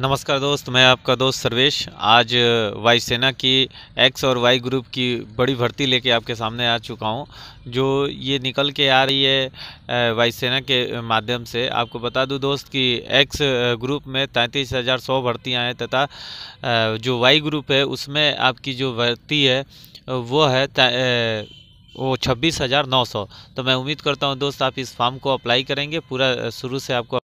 नमस्कार दोस्त मैं आपका दोस्त सर्वेश आज वायुसेना की एक्स और वाई ग्रुप की बड़ी भर्ती लेके आपके सामने आ चुका हूँ जो ये निकल के आ रही है वायुसेना के माध्यम से आपको बता दूँ दोस्त कि एक्स ग्रुप में तैंतीस हज़ार सौ भर्तियाँ हैं तथा जो वाई ग्रुप है उसमें आपकी जो भर्ती है वो है वो छब्बीस हज़ार नौ सौ तो मैं उम्मीद करता हूँ दोस्त आप इस फॉर्म को अप्लाई करेंगे पूरा शुरू से आपको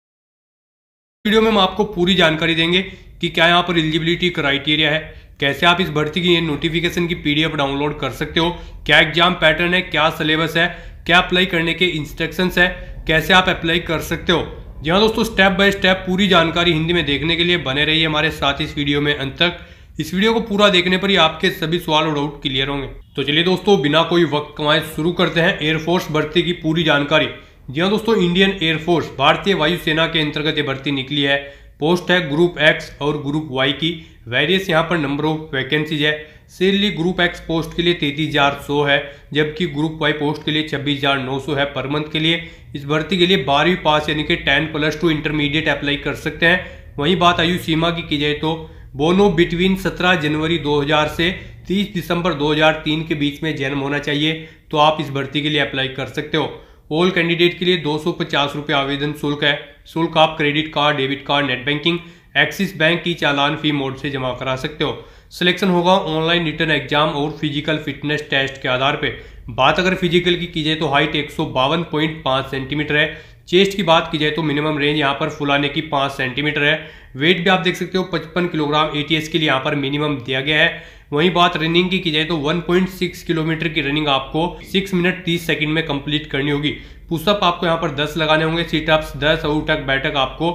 वीडियो में हम आपको पूरी जानकारी देंगे कि क्या यहाँ पर एलिजिबिलिटी क्राइटेरिया है कैसे आप इस भर्ती की नोटिफिकेशन की पीडीएफ डाउनलोड कर सकते हो क्या एग्जाम पैटर्न है क्या सिलेबस है क्या अप्लाई करने के इंस्ट्रक्शन है कैसे आप अप्लाई कर सकते हो जी हाँ दोस्तों स्टेप बाय स्टेप पूरी जानकारी हिंदी में देखने के लिए बने रहिए हमारे साथ इस वीडियो में अंत तक इस वीडियो को पूरा देखने पर ही आपके सभी सवाल और डाउट क्लियर होंगे तो चलिए दोस्तों बिना कोई वक्त कमाए शुरू करते हैं एयरफोर्स भर्ती की पूरी जानकारी जी हाँ दोस्तों इंडियन एयरफोर्स भारतीय वायुसेना के अंतर्गत ये भर्ती निकली है पोस्ट है ग्रुप एक्स और ग्रुप वाई की वेरियस यहाँ पर नंबर ऑफ वैकेंसीज है सिर्ली ग्रुप एक्स पोस्ट के लिए तैतीस हजार सौ है जबकि ग्रुप वाई पोस्ट के लिए छब्बीस हजार नौ सौ है पर मंथ के लिए इस भर्ती के लिए बारहवीं पास यानी कि ten plus two intermediate apply कर सकते हैं वहीं बात आयु सीमा की की जाए तो बोनो बिटवीन 17 जनवरी 2000 से 30 दिसंबर 2003 के बीच में जन्म होना चाहिए तो आप इस भर्ती के लिए अप्लाई कर सकते हो ऑल कैंडिडेट के लिए दो सौ पचास रुपये आवेदन शुल्क है शुल्क आप credit card debit card net banking Axis bank की चालान फी मोड से जमा करा सकते हो सिलेक्शन होगा ऑनलाइन रिटर्न एग्जाम और फिजिकल फिटनेस टेस्ट के आधार पर बात अगर फिजिकल की की जाए तो हाइट एक सेंटीमीटर है चेस्ट की बात की जाए तो मिनिमम रेंज यहाँ पर फुलाने की पाँच सेंटीमीटर है वेट भी आप देख सकते हो पचपन किलोग्राम एटीएस के लिए यहाँ पर मिनिमम दिया गया है वहीं बात रनिंग की की जाए तो 1.6 किलोमीटर की रनिंग आपको 6 मिनट 30 सेकंड में कंप्लीट करनी होगी पुशअप आपको यहाँ पर 10 लगाने होंगे सीटअप्स 10 और उठक बैठक आपको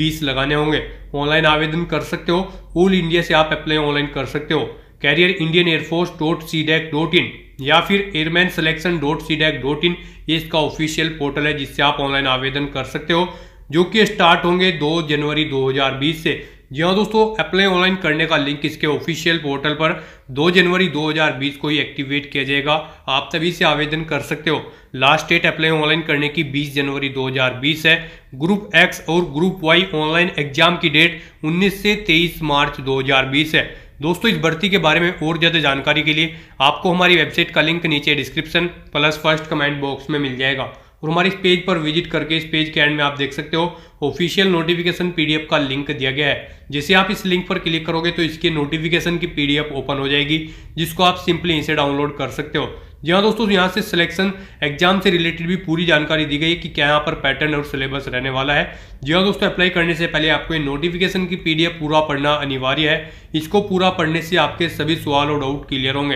20 लगाने होंगे ऑनलाइन आवेदन कर सकते हो ऑल इंडिया से आप अप्लाई ऑनलाइन कर सकते हो career Indian air force dot C DAC dot in या फिर airman selection dot C DAC dot in ये इसका ऑफिशियल पोर्टल है जिससे आप ऑनलाइन आवेदन कर सकते हो जो कि स्टार्ट होंगे 2 जनवरी 2020 से जी हाँ दोस्तों अप्लाई ऑनलाइन करने का लिंक इसके ऑफिशियल पोर्टल पर 2 जनवरी 2020 को ही एक्टिवेट किया जाएगा आप सभी से आवेदन कर सकते हो लास्ट डेट अप्लाई ऑनलाइन करने की 20 जनवरी 2020 है ग्रुप एक्स और ग्रुप वाई ऑनलाइन एग्जाम की डेट 19 से 23 मार्च 2020 है दोस्तों इस भर्ती के बारे में और ज़्यादा जानकारी के लिए आपको हमारी वेबसाइट का लिंक नीचे description plus first comment box में मिल जाएगा और हमारे इस पेज पर विजिट करके इस पेज के एंड में आप देख सकते हो ऑफिशियल नोटिफिकेशन पीडीएफ का लिंक दिया गया है जैसे आप इस लिंक पर क्लिक करोगे तो इसके नोटिफिकेशन की पीडीएफ ओपन हो जाएगी जिसको आप सिंपली इसे डाउनलोड कर सकते हो जी हाँ दोस्तों यहाँ से सिलेक्शन एग्जाम से रिलेटेड भी पूरी जानकारी दी गई है कि क्या यहाँ पर पैटर्न और सिलेबस रहने वाला है जी हाँ दोस्तों अप्लाई करने से पहले आपको नोटिफिकेशन की पीडीएफ पूरा पढ़ना अनिवार्य है इसको पूरा पढ़ने से आपके सभी सवाल और डाउट क्लियर होंगे